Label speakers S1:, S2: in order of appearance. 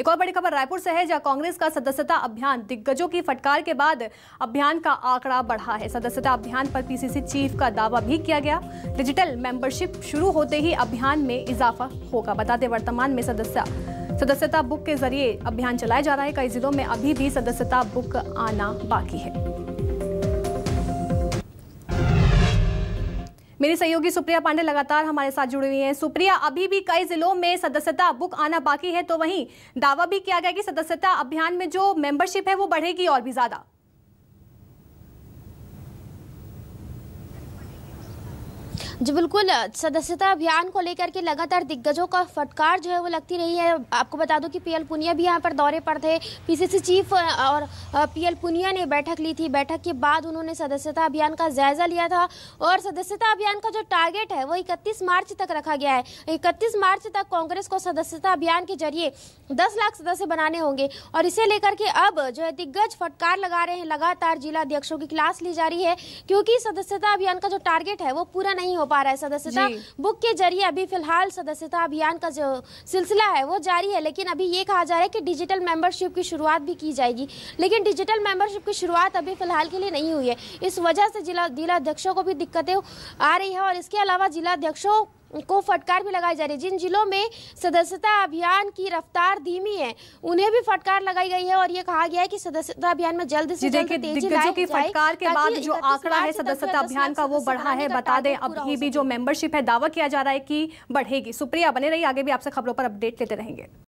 S1: एक और बड़ी खबर रायपुर से है जहां कांग्रेस का सदस्यता अभियान दिग्गजों की फटकार के बाद अभियान का आंकड़ा बढ़ा है सदस्यता अभियान पर पीसीसी चीफ का दावा भी किया गया डिजिटल मेंबरशिप शुरू होते ही अभियान में इजाफा होगा बताते वर्तमान में सदस्य सदस्यता बुक के जरिए अभियान चलाया जा रहा है कई जिलों में अभी भी सदस्यता बुक आना बाकी है मेरी सहयोगी सुप्रिया पांडे लगातार हमारे साथ जुड़ी हुई हैं सुप्रिया अभी भी कई जिलों में सदस्यता बुक आना बाकी है तो वहीं दावा भी किया गया कि सदस्यता अभियान में जो मेंबरशिप है वो बढ़ेगी और भी ज़्यादा जी बिल्कुल
S2: सदस्यता अभियान को लेकर के लगातार दिग्गजों का फटकार जो है वो लगती रही है आपको बता दूं कि पीएल पुनिया भी यहाँ पर दौरे पर थे पीसीसी चीफ और पीएल पुनिया ने बैठक ली थी बैठक के बाद उन्होंने सदस्यता अभियान का जायजा लिया था और सदस्यता अभियान का जो टारगेट है वो इकतीस मार्च तक रखा गया है इकतीस मार्च तक कांग्रेस को सदस्यता अभियान के जरिए दस लाख सदस्य बनाने होंगे और इसे लेकर के अब जो है दिग्गज फटकार लगा रहे हैं लगातार जिला अध्यक्षों की क्लास ली जा रही है क्योंकि सदस्यता अभियान का जो टारगेट है वो पूरा नहीं हो पा रहा है सदस्यता बुक के जरिए अभी फिलहाल सदस्यता अभियान का जो सिलसिला है वो जारी है लेकिन अभी ये कहा जा रहा है कि डिजिटल मेंबरशिप की शुरुआत भी की जाएगी लेकिन डिजिटल मेंबरशिप की शुरुआत अभी फिलहाल के लिए नहीं हुई है इस वजह से जिला जिलाध्यक्षों को भी दिक्कतें आ रही है और इसके अलावा जिलाध्यक्षों को फटकार भी लगाई जा रही है जिन जिलों में सदस्यता अभियान की रफ्तार धीमी है उन्हें भी फटकार लगाई गई है और ये कहा गया है कि सदस्यता अभियान में जल्द से जल्द तेजी लाई फटकार के बाद जो आंकड़ा है सदस्यता अभियान का
S1: वो बढ़ा है बता दें अभी भी जो मेंबरशिप है दावा किया जा रहा है कि बढ़ेगी सुप्रिया बने रही आगे भी आपसे खबरों पर अपडेट लेते रहेंगे